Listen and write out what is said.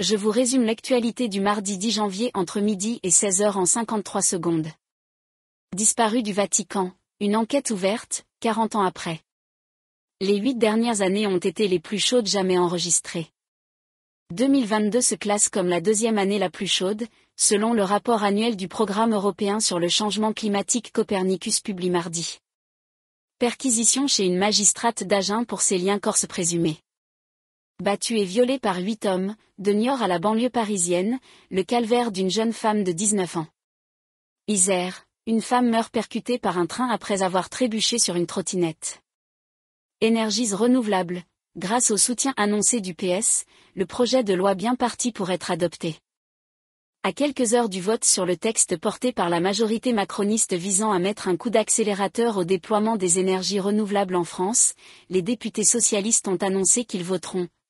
Je vous résume l'actualité du mardi 10 janvier entre midi et 16h en 53 secondes. Disparu du Vatican, une enquête ouverte, 40 ans après. Les huit dernières années ont été les plus chaudes jamais enregistrées. 2022 se classe comme la deuxième année la plus chaude, selon le rapport annuel du Programme européen sur le changement climatique Copernicus publié mardi. Perquisition chez une magistrate d'Agen pour ses liens corse présumés battu et violé par huit hommes, de Niort à la banlieue parisienne, le calvaire d'une jeune femme de 19 ans. Isère, une femme meurt percutée par un train après avoir trébuché sur une trottinette. Énergies renouvelables, grâce au soutien annoncé du PS, le projet de loi bien parti pour être adopté. À quelques heures du vote sur le texte porté par la majorité macroniste visant à mettre un coup d'accélérateur au déploiement des énergies renouvelables en France, les députés socialistes ont annoncé qu'ils voteront,